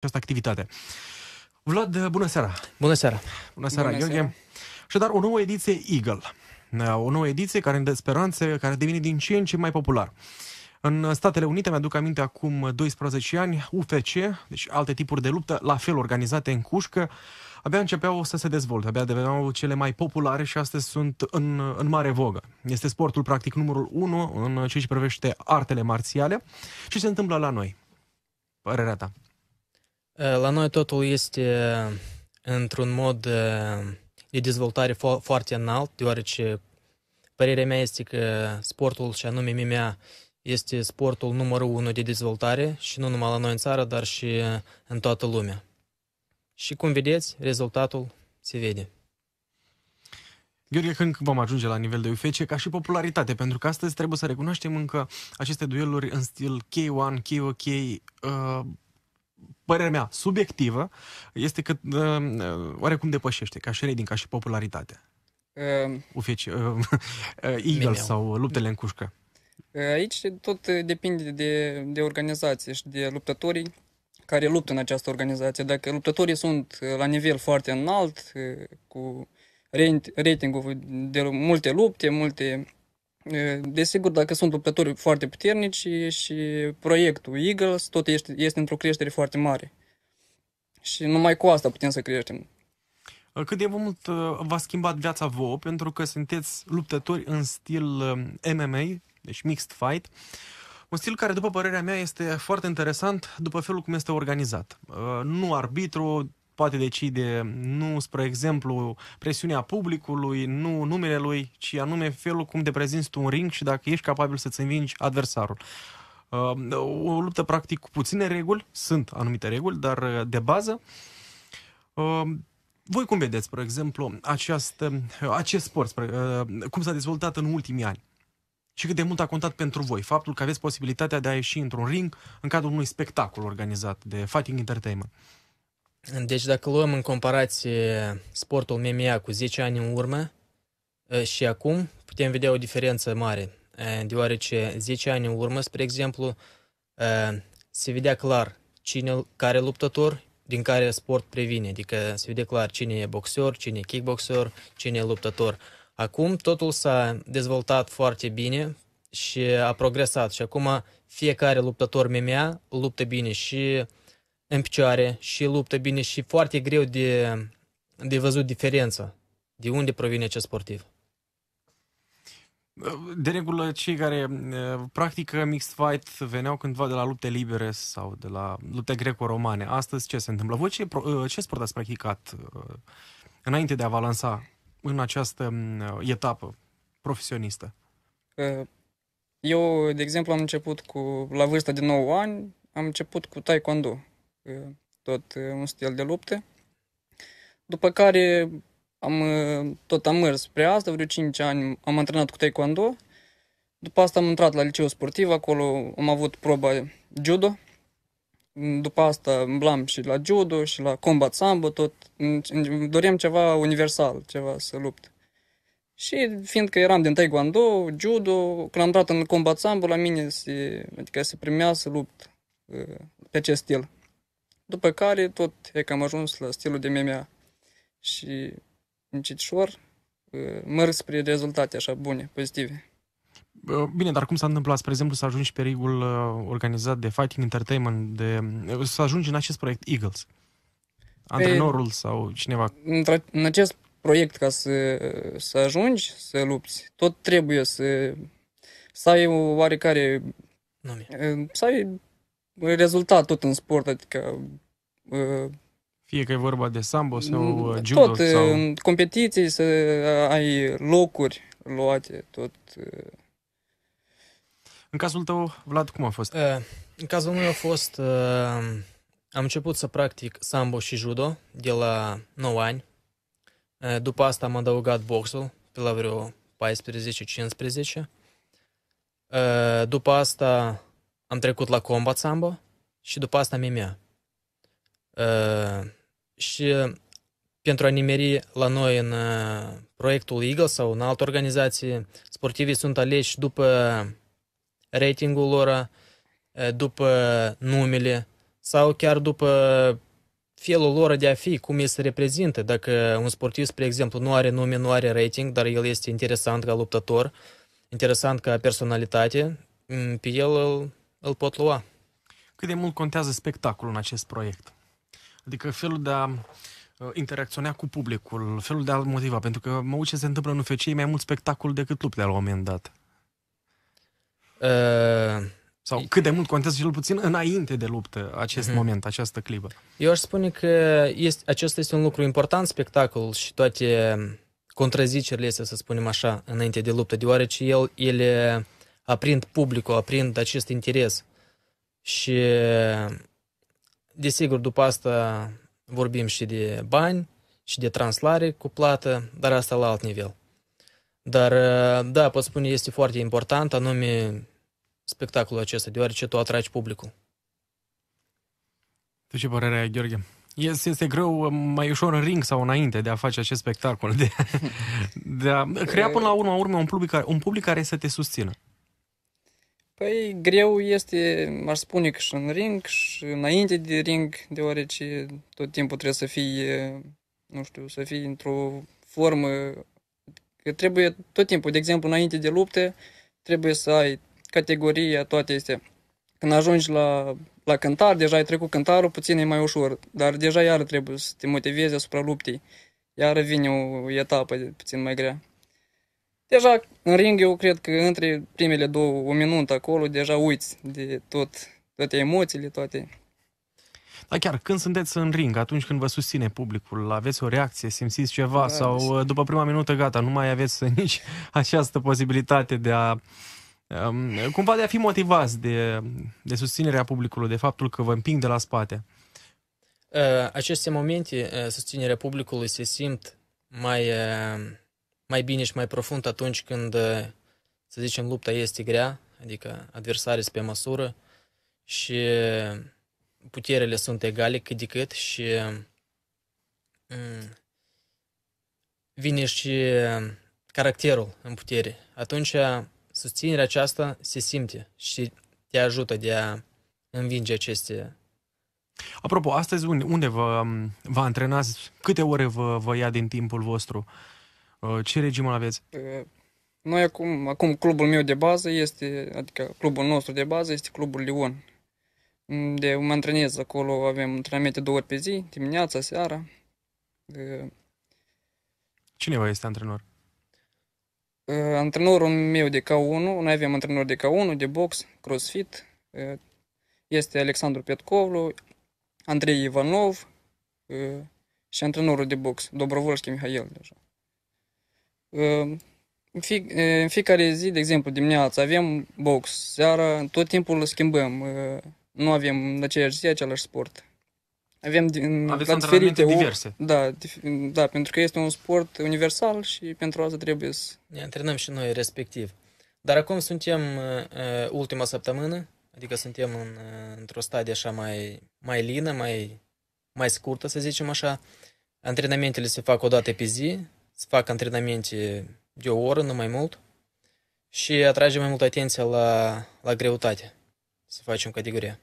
această activitate. Vlad, bună seara! Bună seara! Bună seara, bună Gheorghe! Seara. Și dar o nouă ediție Eagle. O nouă ediție care îndă speranțe, care devine din ce în ce mai popular. În Statele Unite, mi-aduc aminte acum 12 ani, UFC, deci alte tipuri de luptă, la fel organizate în cușcă, abia începeau să se dezvolte, abia deveneau cele mai populare și astăzi sunt în, în mare vogă. Este sportul practic numărul 1 în ce privește artele marțiale și se întâmplă la noi. Părerea ta. Э, la noi totul este э, într-un mod э, de dezvoltare fo- foarte înalt, deoarece părerea mea este că sportul, și anume mimea, este sportul numărul unu de dezvoltare și nu numai la noi în țară, dar și în toată lumea. Și cum vedeți, rezultatul se vede. Gheorghe, când vom ajunge la nivel de UFC, ca și popularitate, pentru că astăzi trebuie să recunoaștem încă aceste dueluri în stil K1, KOK, uh, părerea mea subiectivă, este că uh, uh, oarecum depășește, ca și rating, ca și popularitate. Ehm. Uh, Ufici, uh, uh, Eagle sau luptele în cușcă. Uh, aici tot depinde de, de organizație și de luptătorii care luptă în această organizație. Dacă luptătorii sunt la nivel foarte înalt, uh, cu ratingul de multe lupte, multe Desigur, dacă sunt luptători foarte puternici și proiectul Eagles tot este, este într-o creștere foarte mare. Și numai cu asta putem să creștem. Cât de mult uh, v-a schimbat viața vouă, pentru că sunteți luptători în stil uh, MMA, deci mixed fight, un stil care, după părerea mea, este foarte interesant după felul cum este organizat. Uh, nu arbitru, poate decide nu, spre exemplu, presiunea publicului, nu numele lui, ci anume felul cum te prezinți tu un ring și dacă ești capabil să-ți învingi adversarul. Uh, o luptă, practic, cu puține reguli, sunt anumite reguli, dar uh, de bază. Uh, voi cum vedeți, spre exemplu, această, acest sport, spre, cum s-a dezvoltat în ultimii ani? și cât de mult a contat pentru voi faptul că aveți posibilitatea de a ieși într-un ring în cadrul unui spectacol organizat de Fighting Entertainment. Deci dacă luăm în comparație sportul MMA cu 10 ani în urmă ă, și acum, putem vedea o diferență mare, ă, deoarece 10 ani în urmă, spre exemplu, ă, se vedea clar cine care luptător din care sport previne, adică se vede clar cine e boxer, cine e kickboxer, cine e luptător. Acum totul s-a dezvoltat foarte bine și a progresat și acum fiecare luptător MMA luptă bine și în picioare și luptă bine și foarte greu de, de văzut diferența. De unde provine acest sportiv? De regulă, cei care uh, practică mixed fight veneau cândva de la lupte libere sau de la lupte greco-romane. Astăzi ce se întâmplă? Voi ce, uh, ce sport ați practicat uh, înainte de a vă lansa în această um, etapă profesionistă? Eu, de exemplu, am început cu, la vârsta de 9 ani, am început cu taekwondo tot un stil de luptă. După care am, tot am mers spre asta, vreo 5 ani am antrenat cu taekwondo. După asta am intrat la liceu sportiv, acolo am avut proba judo. După asta îmblam și la judo și la combat sambo, tot doream ceva universal, ceva să lupt. Și fiindcă eram din taekwondo, judo, când am intrat în combat sambo, la mine se, adică se primea să lupt pe acest stil. După care tot e că am ajuns la stilul de MMA și încetșor uh, mărg spre rezultate așa bune, pozitive. Bine, dar cum s-a întâmplat, spre exemplu, să ajungi pe rigul uh, organizat de Fighting Entertainment, de, uh, să ajungi în acest proiect Eagles? Antrenorul pe, sau cineva? În acest proiect, ca să, să ajungi să lupți, tot trebuie să, să ai o oarecare... Nu, Să ai rezultat tot în sport, adică... Fie că e vorba de sambo sau mm, uh, judo tot, sau... în competiții să ai locuri luate, tot... În cazul tău, Vlad, cum a fost? În cazul meu a fost... Am început să practic sambo și judo de la 9 ani. După asta am adăugat boxul pe la vreo 14-15. După asta am trecut la combat sambo și după asta MMA. Ă, uh, și pentru a nimeri la noi în uh, proiectul Eagle sau în alte organizații, sportivii sunt aleși după uh, ratingul lor, uh, după uh, numele sau chiar după felul lor de a fi, cum ei se reprezintă. Dacă un sportiv, spre exemplu, nu are nume, nu are rating, dar el este interesant ca luptător, interesant ca personalitate, mm, pe el îl îl pot lua. Cât de mult contează spectacolul în acest proiect? Adică felul de a uh, interacționa cu publicul, felul de a motiva, pentru că mă uit ce se întâmplă în UFC, e mai mult spectacol decât lupte la un moment dat. Uh, Sau cât de mult contează cel puțin înainte de luptă acest uh-huh. moment, această clipă. Eu aș spune că este, acesta este un lucru important, spectacol și toate um, contrazicerile astea, să spunem așa, înainte de luptă, deoarece el, ele aprind publicul, aprind acest interes. Și desigur, după asta vorbim și de bani și de translare cu plată, dar asta la alt nivel. Dar, da, pot spune, este foarte important, anume spectacolul acesta, deoarece tu atragi publicul. Tu ce părere ai, Gheorghe? Este, este greu mai ușor în ring sau înainte de a face acest spectacol, de, de a crea până la urmă, urmă un public, care, un public care să te susțină. Păi greu este, aș spune că și în ring, și înainte de ring, deoarece tot timpul trebuie să fii, nu știu, să fii într-o formă, că trebuie tot timpul, de exemplu, înainte de lupte, trebuie să ai categoria, toate este. Când ajungi la, la cântar, deja ai trecut cântarul, puțin e mai ușor, dar deja iar trebuie să te motivezi asupra luptei. Iar vine o etapă puțin mai grea. Deja în ring eu cred că între primele două, o minută acolo, deja uiți de tot, toate emoțiile, toate. Dar chiar când sunteți în ring, atunci când vă susține publicul, aveți o reacție, simțiți ceva da, sau da, uh, după prima minută gata, nu mai aveți nici această posibilitate de a um, cumva de a fi motivați de, de susținerea publicului, de faptul că vă împing de la spate. Uh, aceste momente, uh, susținerea publicului se simt mai mai bine și mai profund atunci când, uh, să zicem, lupta este grea, adică adversarii sunt pe măsură și uh, puterele sunt egale cât de cât și uh, mm, vine și caracterul în putere. Atunci susținerea aceasta se simte și te ajută de a învinge aceste Apropo, astăzi unde vă, um, vă antrenați? Câte ore vă, vă ia din timpul vostru? Uh, Uh, ce regim aveți? Uh, noi acum, acum clubul meu de bază este, adică clubul nostru de bază este clubul Lion. De mă antrenez acolo, avem antrenamente două ori pe zi, dimineața, seara. Uh, Cine vă este antrenor? Antrenorul meu de K1, noi avem antrenor de K1, de box, crossfit, este Alexandru Petcovlu, Andrei Ivanov și antrenorul de box, Dobrovolski Mihail deja. În, în fiecare zi, de exemplu, dimineața avem box, seara, tot timpul îl schimbăm. Uh, nu avem în aceeași zi același sport. Avem Aveți diferite diverse. Da, da, pentru că este un sport universal și pentru asta trebuie să... Ne antrenăm și noi respectiv. Dar acum suntem uh, uh, ultima săptămână, adică suntem în, uh, într-o stadie așa mai, mai lină, mai, mai scurtă, să zicem așa. Antrenamentele se fac o dată pe zi, să fac antrenamente de o oră, nu mai mult, și atrage mai mult atenția la, la greutate, să facem categoria.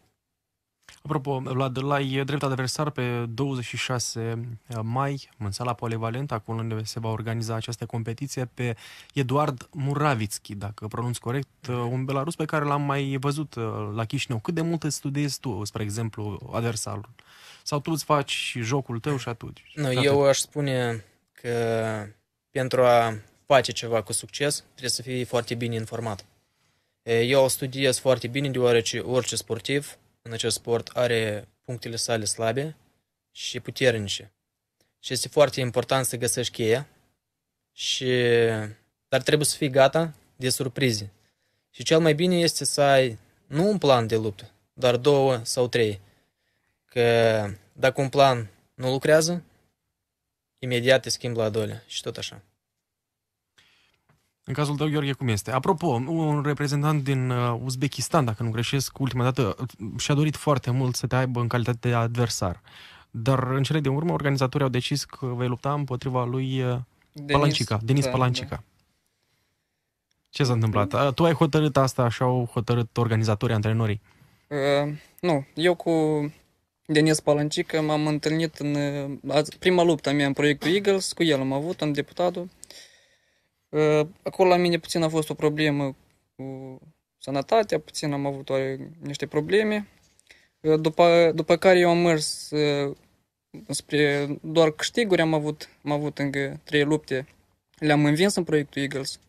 Apropo, Vlad, l-ai drept adversar pe 26 uh, mai în sala polivalentă, acolo unde se va organiza această competiție, pe Eduard Muravitski, dacă pronunț corect, uh, un belarus pe care l-am mai văzut uh, la Chișinău. Cât de mult îți studiezi tu, spre exemplu, adversarul? Sau tu îți faci jocul tău și atunci? Nu, no, eu aș spune că pentru a face ceva cu succes, trebuie să fii foarte bine informat. Eu studiez foarte bine, deoarece orice sportiv în acest sport are punctele sale slabe și puternice. Și este foarte important să găsești cheia, și... dar trebuie să fii gata de surprize. Și cel mai bine este să ai nu un plan de luptă, dar două sau trei. Că dacă un plan nu lucrează, imediat te schimb la a doilea și tot așa. În cazul tău, Gheorghe, cum este? Apropo, un reprezentant din uh, Uzbekistan, dacă nu greșesc, ultima dată uh, și-a dorit foarte mult să te aibă în calitate de adversar. Dar în cele din urmă, organizatorii au decis că vei lupta împotriva lui uh, Denis, Palancica, Denis da, Palancica. Da. Ce s-a întâmplat? Păi- tu ai hotărât asta, așa au hotărât organizatorii, antrenorii? Uh, nu, eu cu Denis Palancică, m-am întâlnit în prima luptă mea în proiectul Eagles, cu el am avut, am deputatul. Acolo la mine puțin a fost o problemă cu sănătatea, puțin am avut oare niște probleme. După, după care eu am mers spre doar câștiguri, am avut, am avut încă trei lupte, le-am învins în proiectul Eagles.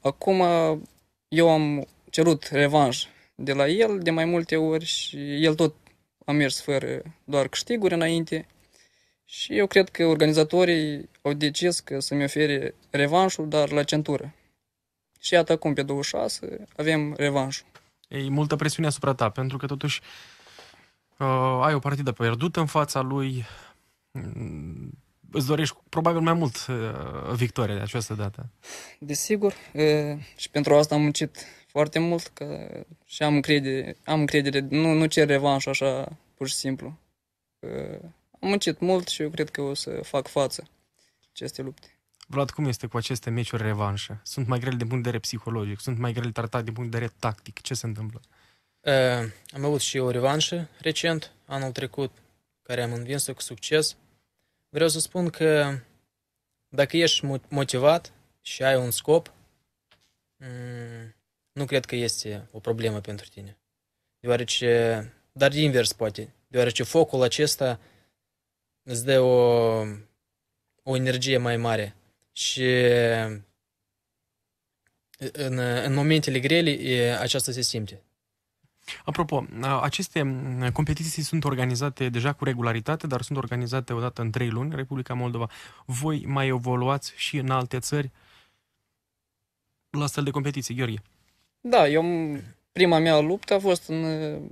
Acum eu am cerut revanș de la el de mai multe ori și el tot am mers fără doar câștiguri înainte și eu cred că organizatorii au decis că să-mi ofere revanșul, dar la centură. Și iată acum, pe 26, avem revanșul. E multă presiune asupra ta, pentru că totuși uh, ai o partidă pierdută în fața lui, mm, îți dorești probabil mai mult uh, victoria de această dată. Desigur, uh, și pentru asta am muncit foarte mult că și am încredere, am încredere nu, nu cer revanșă așa pur și simplu. Uh, am muncit mult și eu cred că o să fac față aceste lupte. Vlad, cum este cu aceste meciuri revanșă? Sunt mai grele din punct de vedere psihologic, sunt mai grele tratate din punct de vedere tactic. Ce se întâmplă? Uh, am avut și eu o revanșă recent, anul trecut, care am învins-o cu succes. Vreau să spun că dacă ești motivat și ai un scop, mm, nu cred că este o problemă pentru tine. Deoarece, dar invers poate, deoarece focul acesta îți dă o, o energie mai mare și în, în momentele grele aceasta se simte. Apropo, aceste competiții sunt organizate deja cu regularitate, dar sunt organizate odată în trei luni, Republica Moldova. Voi mai evoluați și în alte țări la astfel de competiții, Gheorghe? Da, eu prima mea luptă a fost în,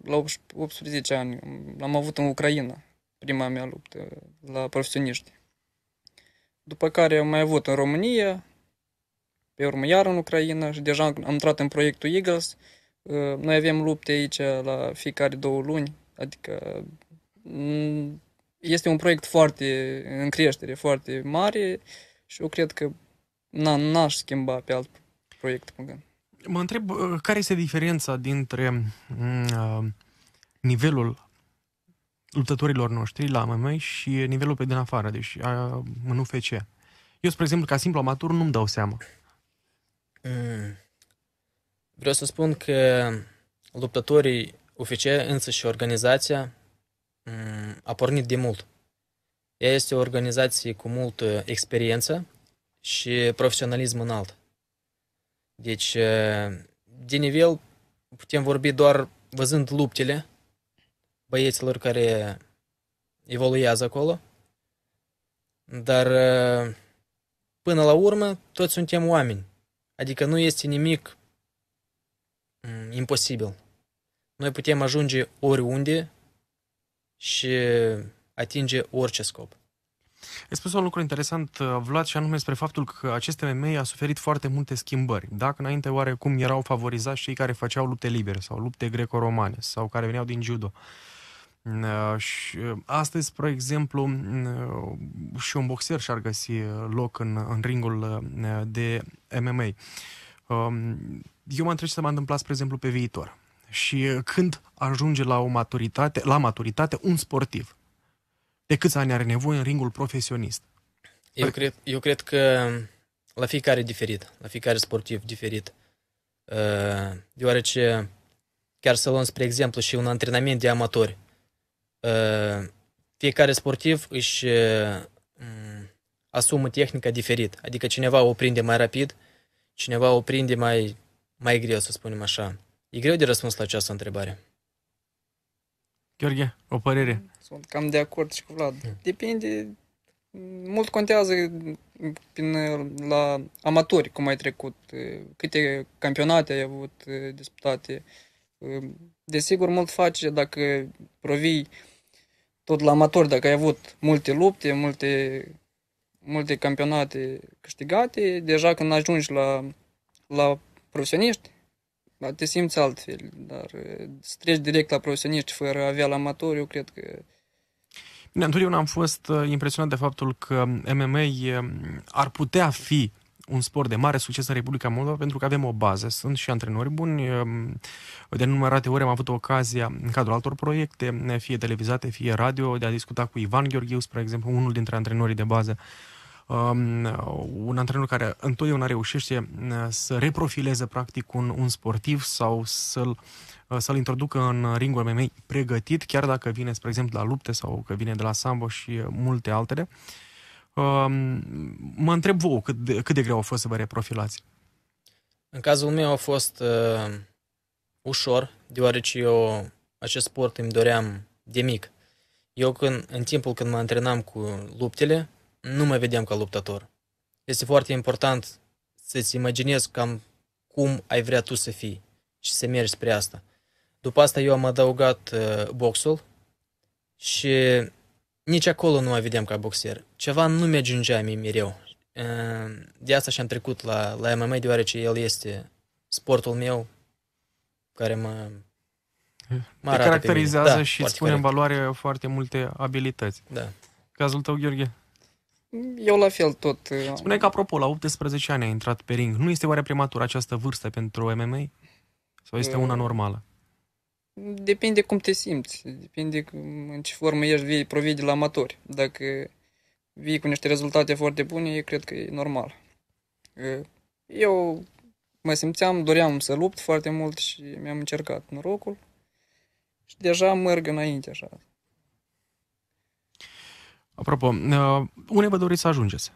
la 18 ani. L-am avut în Ucraina, prima mea luptă la profesioniști. După care am mai avut în România, pe urmă iar în Ucraina și deja am intrat în proiectul Eagles Ă, noi avem lupte aici la fiecare două luni, adică mm, este un proiect foarte în creștere, foarte mare și eu cred că n-aș schimba pe alt proiect. Mă întreb ă, care este diferența dintre mm, ă, nivelul luptătorilor noștri la MMA și nivelul pe din afară, deci în UFC. Eu, spre exemplu, ca simplu amator, nu-mi dau seama. Vreau să spun că luptătorii UFC însă și organizația mm, a pornit de mult. Ea este o organizație cu multă experiență și profesionalism înalt. Deci, de nivel, putem vorbi doar văzând luptele băieților care evoluează acolo, dar până la urmă toți suntem oameni. Adică nu este nimic imposibil. Noi putem ajunge oriunde și atinge orice scop. Ai spus un lucru interesant, uh, Vlad, și anume despre faptul că aceste femei a suferit foarte multe schimbări. Dacă înainte oarecum erau favorizați cei care făceau lupte libere sau lupte greco-romane sau care veneau din judo. Uh, și uh, astăzi, spre exemplu, și un boxer și-ar găsi loc în, în ringul de MMA. Um, eu mă întreb ce să mă întâmpla, spre exemplu, pe viitor. Și uh, când ajunge la, o maturitate, la maturitate un sportiv? De câți ani are nevoie în ringul profesionist? Eu adică- cred, eu cred că la fiecare diferit, la fiecare sportiv diferit. Uh, deoarece, chiar să luăm spre exemplu și un antrenament de amatori, uh, fiecare sportiv își asumă tehnica diferit. Adică cineva o prinde mai rapid, cineva o prinde mai, mai greu, să spunem așa. E greu de răspuns la această întrebare. Gheorghe, o părere? Sunt cam de acord și cu Vlad. Hmm. Depinde, mult contează prin, la amatori cum ai trecut, câte campionate ai avut eh, disputate. Eh, desigur, mult face dacă provii tot la amatori, dacă ai avut multe lupte, multe multe campionate câștigate, deja când ajungi la, la profesioniști, da, te simți altfel, dar eh, să treci direct la profesioniști fără a avea la amator, eu cred că Bine, întotdeauna am fost eh, impresionat de faptul că MMA eh, ar putea fi un sport de mare succes în Republica Moldova pentru că avem o bază, sunt și antrenori buni. De numărate ori am avut ocazia, în cadrul altor proiecte, fie televizate, fie radio, de a discuta cu Ivan Gheorghiu, spre exemplu, unul dintre antrenorii de bază Um, un antrenor care întotdeauna reușește uh, să reprofileze practic un, un sportiv sau să-l uh, să-l introducă în ringul MMA pregătit, chiar dacă vine, spre exemplu, la lupte sau că vine de la sambo și multe altele. Um, mă întreb vouă cât de, cât de greu a fost să vă reprofilați? În cazul meu a fost uh, ușor, deoarece eu acest sport îmi doream de mic. Eu când, în timpul când mă antrenam cu luptele, nu mă vedeam ca luptător. Este foarte important să-ți imaginezi cam cum ai vrea tu să fii și să mergi spre asta. După asta eu am adăugat uh, boxul și nici acolo nu mă vedeam ca boxer. Ceva nu mi ajungea mie mereu. Uh, de asta și-am trecut la, la MMA, deoarece el este sportul meu care mă, mă Te caracterizează pe mine. Da, și îți pune în valoare foarte multe abilități. Da. Cazul tău, Gheorghe? Eu la fel tot... Uh, Spune că, apropo, la 18 ani a intrat pe ring. Nu este oare prematură această vârstă pentru MMA? Sau este uh, una normală? Depinde cum te simți, depinde în ce formă ești, vii, provii de la amatori. Dacă vii cu niște rezultate foarte bune, eu cred că e normal. Uh, eu mă simțeam, doream să lupt foarte mult și mi-am încercat norocul și deja merg înainte așa. Apropo, uh, unde vă doriți să ajungeți?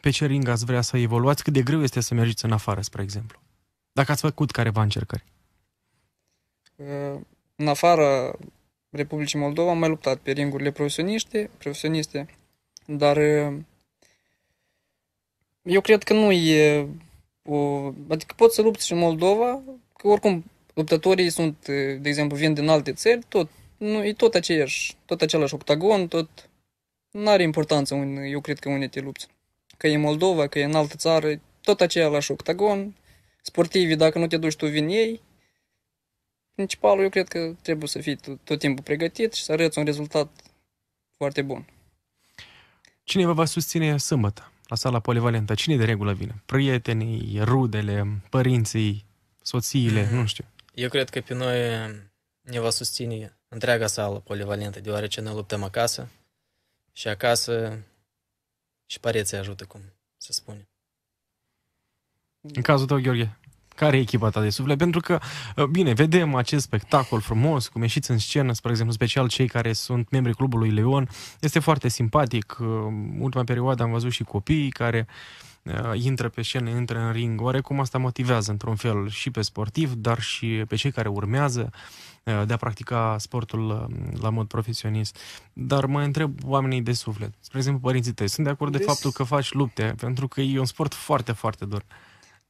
Pe ce ring ați vrea să evoluați? Cât de greu este să mergeți în afară, spre exemplu? Dacă ați făcut careva încercări. Uh, în afară Republicii Moldova am mai luptat pe ringurile profesioniste, profesioniste, dar uh, eu cred că nu e o... Adică poți să lupți și în Moldova, că oricum luptătorii sunt, de exemplu, vin din alte țări, tot, nu, e tot aceeași, tot același octagon, tot nu are importanță, eu cred că unde te lupți. Că e Moldova, că e în altă țară, tot același octagon, sportivii, dacă nu te duci tu, vin ei. Principalul, eu cred că trebuie să fii tot, tot timpul pregătit și să arăți un rezultat foarte bun. Cine vă va susține sâmbătă la sala polivalentă? Cine de regulă vine? Prietenii, rudele, părinții, soțiile, mm-hmm. nu știu. Eu cred că pe noi ne va susține întreaga sală polivalentă, deoarece noi luptăm acasă, și acasă și pareții ajută, cum se spune. În cazul tău, Gheorghe, care e echipa ta de suflet? Pentru că, uh, bine, vedem acest spectacol frumos, cum ieșiți în scenă, spre exemplu, special cei care sunt membri clubului Leon. Este foarte simpatic. În uh, ultima perioadă am văzut și copiii care uh, Eh, intră pe scenă, intră în ring. Oarecum asta motivează într-un fel și pe sportiv, dar și pe cei care urmează eh, de a practica sportul mm, la mod profesionist. Dar mă întreb oamenii de suflet, spre exemplu părinții tăi, sunt de acord de, de faptul că faci lupte, pentru că e un sport foarte, foarte dur.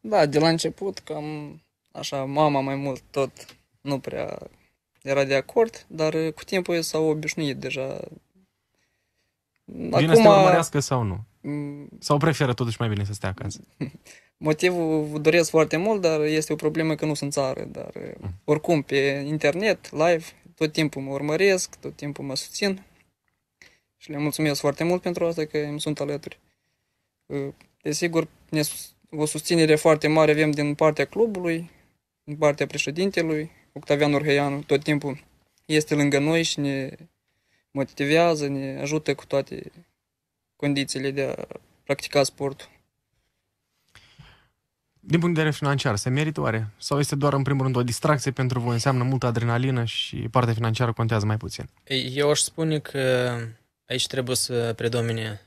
Da, de la început cam așa, mama mai mult tot nu prea era de acord, dar eh, cu timpul s-au obișnuit deja. Vine Acum, să te urmărească sau nu? Mm. Sau preferă totuși mai bine să stea acasă? Motivul doresc foarte mult, dar este o problemă că nu sunt țară. Dar mm. uh, oricum, pe internet, live, tot timpul mă urmăresc, tot timpul mă susțin. Și le mulțumesc foarte mult pentru asta că îmi sunt alături. Uh, desigur, ne o susținere foarte mare avem din partea clubului, din partea președintelui. Octavian Orheianu tot timpul este lângă noi și ne motivează, ne ajută cu toate condițiile de a practica sportul. Din punct de vedere financiar, se merită oare? Sau este doar, în primul rând, o distracție pentru voi? Înseamnă multă adrenalină și partea financiară contează mai puțin? Eu aș spune că aici trebuie să predomine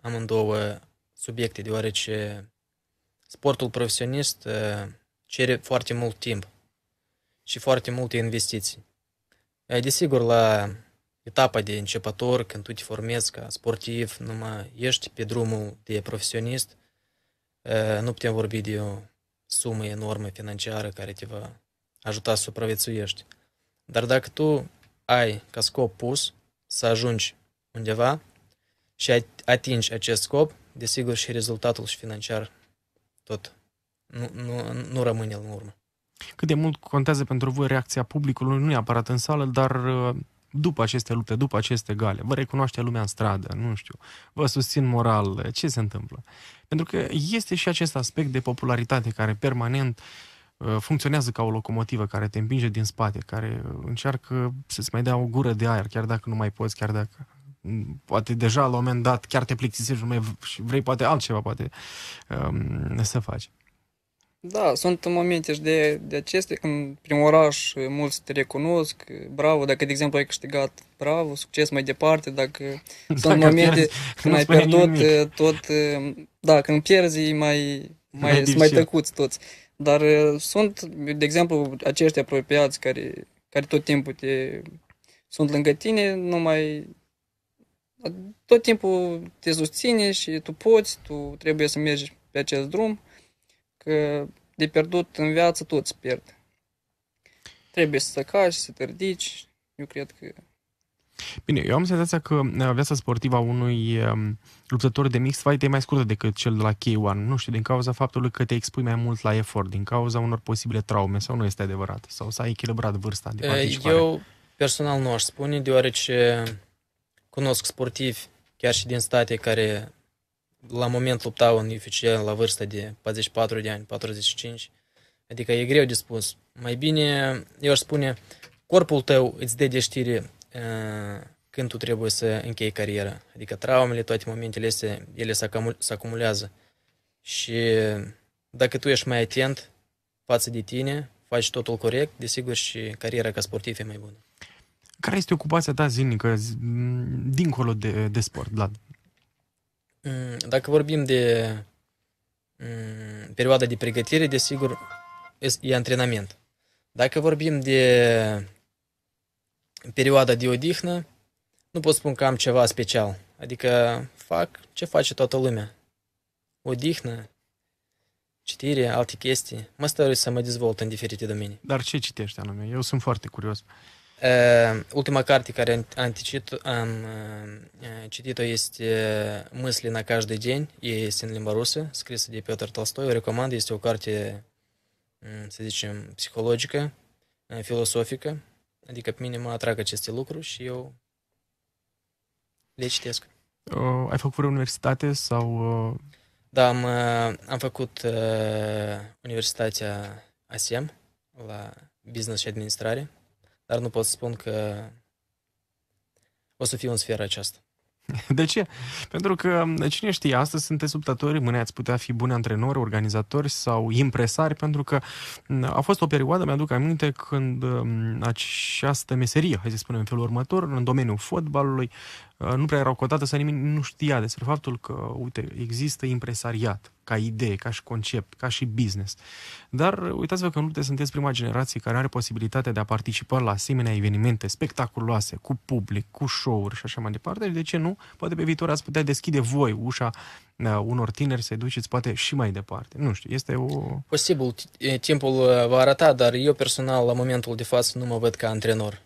amândouă subiecte, deoarece sportul profesionist uh, cere foarte mult timp și foarte multe investiții. Desigur, la etapa de începător, când tu te formezi ca sportiv, numai ești pe drumul de profesionist, nu putem vorbi de o sumă enormă financiară care te va ajuta să supraviețuiești. Dar dacă tu ai ca scop pus să ajungi undeva și atingi acest scop, desigur și rezultatul și financiar tot nu, nu, nu rămâne în urmă. Cât de mult contează pentru voi reacția publicului, nu neapărat în sală, dar după aceste lupte, după aceste gale, vă recunoaște lumea în stradă, nu știu, vă susțin moral, ce se întâmplă? Pentru că este și acest aspect de popularitate care permanent uh, funcționează ca o locomotivă care te împinge din spate, care încearcă să-ți mai dea o gură de aer, chiar dacă nu mai poți, chiar dacă mm, poate deja la un moment dat chiar te plictisești și vrei poate altceva poate um, să faci. Da, sunt momente și de, de acestea când prin oraș eh, mulți te recunosc, eh, bravo, dacă de exemplu ai câștigat, bravo, succes mai departe, dacă, da, sunt momente pierzi, când ai pierdut nimic. Eh, tot, da, când pierzi mai, mai, sunt mai tăcuți toți. Dar sunt, de exemplu, acești apropiați care, care tot timpul te, sunt lângă tine, nu mai tot timpul te susține și tu poți, tu trebuie să mergi pe acest drum Că de pierdut în viață toți pierd. Trebuie să cași, să te ridici. Eu cred că... Bine, eu am senzația că viața sportivă a unui um, luptător de mixed fight e mai scurtă decât cel de la K1. Nu știu, din cauza faptului că te expui mai mult la efort, din cauza unor posibile traume, sau nu este adevărat? Sau s-a echilibrat vârsta de participare? Eu personal nu aș spune, deoarece cunosc sportivi chiar și din state care la moment luptau în UFC la vârsta de 44 de ani, 45. Adică e greu de spus. Mai bine, eu aș spune, corpul tău îți dă de știre uh, când tu trebuie să închei cariera. Adică traumele, toate momentele astea, ele se, acumul- se acumulează. Și dacă tu ești mai atent față de tine, faci totul corect, desigur și cariera ca sportiv e mai bună. Care este ocupația ta zilnică, dincolo de, de sport, Vlad? Dacă vorbim de perioada de pregătire, desigur, e antrenament. Dacă vorbim de perioada de odihnă, nu pot spun că am ceva special. Adică fac ce face toată lumea. Odihnă, citire, alte chestii. Mă stăruiesc să mă dezvolt în diferite domenii. Dar ce citești anume? Eu sunt foarte curios. Uh, Uh, ultima carte care am, citit, am uh, citit-o este Мысли на каждый день, este în limba rusă, scrisă de Piotr Tolstoi, o recomand, este o carte, să zicem, psihologică, filosofică, adică pe mine mă atrag aceste lucruri și eu le citesc. Uh, ai făcut vreo universitate sau... Uh... Da, am, ă, am făcut uh, Universitatea ASEM la business și administrare dar nu pot să spun că o să fiu în sfera aceasta. De ce? Pentru că, cine știe, astăzi sunteți luptători, mâine ați putea fi buni antrenori, organizatori sau impresari, pentru că a fost o perioadă, mi-aduc aminte, când această meserie, hai să spunem în felul următor, în domeniul fotbalului, uh, nu prea era cotată, să nimeni nu știa despre faptul că, uite, există impresariat ca idee, ca și concept, ca și business. Dar uh, uitați-vă că nu te sunteți prima generație care are posibilitatea de a participa la asemenea evenimente spectaculoase, cu public, cu show-uri și așa mai departe. de ce nu? Poate pe viitor ați putea deschide voi ușa uh, unor tineri să-i duceți poate și mai departe. Nu știu, este o... Posibil, timpul uh, va arăta, dar eu personal la momentul de față nu mă văd ca antrenor.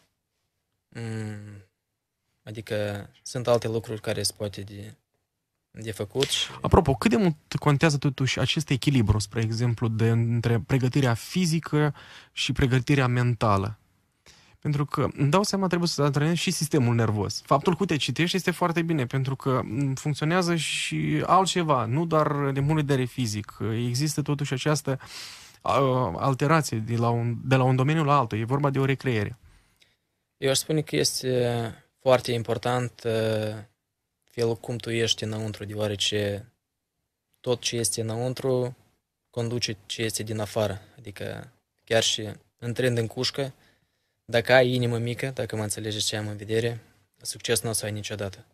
Mm. Adică sunt alte lucruri care se poate de de făcut. Și... Apropo, cât de mult contează totuși acest echilibru, spre exemplu, de între pregătirea fizică și pregătirea mentală? Pentru că îmi dau seama trebuie să antrenezi și sistemul nervos. Faptul că te citești este foarte bine, pentru că funcționează și altceva, nu doar de mult de fizic. Există totuși această alterație de la, un, de la un domeniu la altul. E vorba de o recreere. Eu aș spune că este foarte important uh felul cum tu ești înăuntru, deoarece tot ce este înăuntru conduce ce este din afară. Adică chiar și întrând în cușcă, dacă ai inimă mică, dacă mă înțelegeți ce am în vedere, succes nu o să ai niciodată.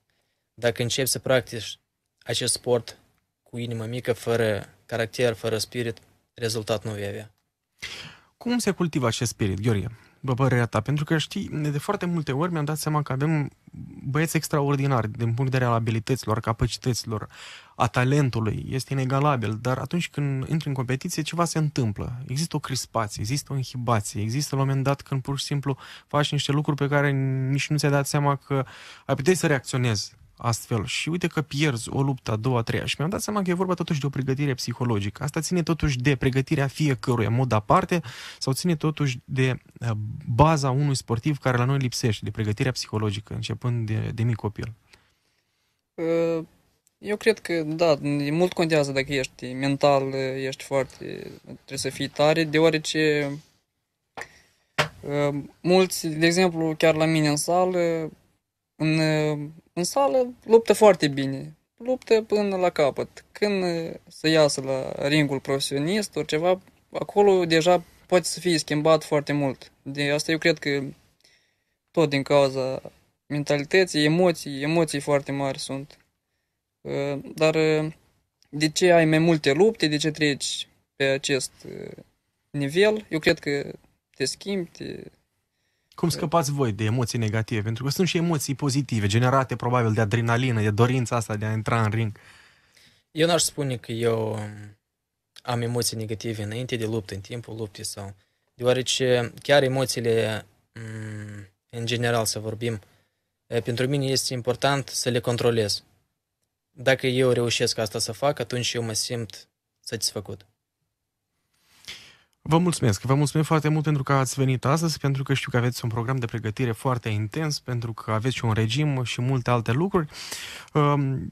Dacă începi să practici acest sport cu inimă mică, fără caracter, fără spirit, rezultat nu vei avea. Cum se cultivă acest spirit, Gheorghe? după părerea ta? Pentru că știi, de foarte multe ori mi-am dat seama că avem băieți extraordinari din punct de vedere al abilităților, capacităților, a talentului, este inegalabil, dar atunci când intri în competiție, ceva se întâmplă. Există o crispație, există o inhibație, există la un moment dat când pur și simplu faci niște lucruri pe care nici nu ți-ai dat seama că ai putea să reacționezi astfel și uite că pierzi o luptă a doua, a treia și mi-am dat seama că e vorba totuși de o pregătire psihologică. Asta ține totuși de pregătirea fiecăruia mod aparte sau ține totuși de eh, baza unui sportiv care la noi lipsește, de pregătirea psihologică, începând de, de mic copil. Eh, eu cred că, da, mult contează dacă ești mental, ești foarte, trebuie să fii tare, deoarece eh, mulți, de exemplu, chiar la mine în sală, în, în sală luptă foarte bine, luptă până la capăt. Când să iasă la ringul profesionist, ceva, acolo deja poate să fie schimbat foarte mult. De asta eu cred că tot din cauza mentalității, emoții, emoții foarte mari sunt. Ă, dar ă, de ce ai mai multe lupte, de ce treci pe acest ă, nivel, eu cred că te schimbi, te cum scăpați voi de emoții negative? Pentru că sunt și emoții pozitive, generate probabil de adrenalină, de dorința asta de a intra în ring. Eu n-aș spune că eu um, am emoții negative înainte de luptă, în timpul luptei sau... Deoarece chiar emoțiile, mm, în general să vorbim, pentru mine este important să le controlez. Dacă eu reușesc asta să fac, atunci eu mă simt satisfăcut. Vă mulțumesc, vă mulțumesc foarte mult pentru că ați venit astăzi, pentru că știu că aveți un program de pregătire foarte intens, pentru că aveți și un regim și multe alte lucruri. Um,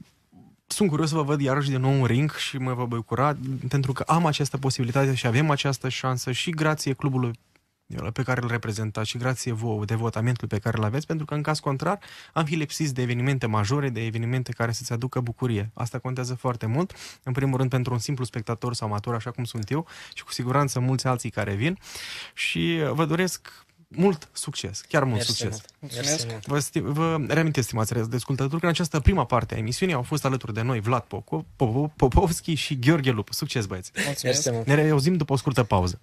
sunt curios să vă văd iarăși din nou în ring și mă vă bucura pentru că am această posibilitate și avem această șansă și grație clubului pe care îl reprezentați și grație vouă, votamentul pe care îl aveți, pentru că în caz contrar am fi lipsiți de evenimente majore, de evenimente care să-ți aducă bucurie. Asta contează foarte mult, în primul rând pentru un simplu spectator sau amator, așa cum sunt eu și cu siguranță mulți alții care vin și vă doresc mult succes, chiar mult Mersi succes. Mult. vă, sti- vă reamintesc, stimați descultători, că în această prima parte a emisiunii au fost alături de noi Vlad Popo, Popovski și Gheorghe Lup. Succes, băieți! Mulțumesc! Mersi ne reauzim după o scurtă pauză.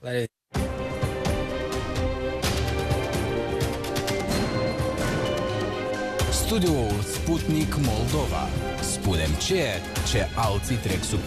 studioul Sputnik Moldova. Spunem ce, ce alții trec sub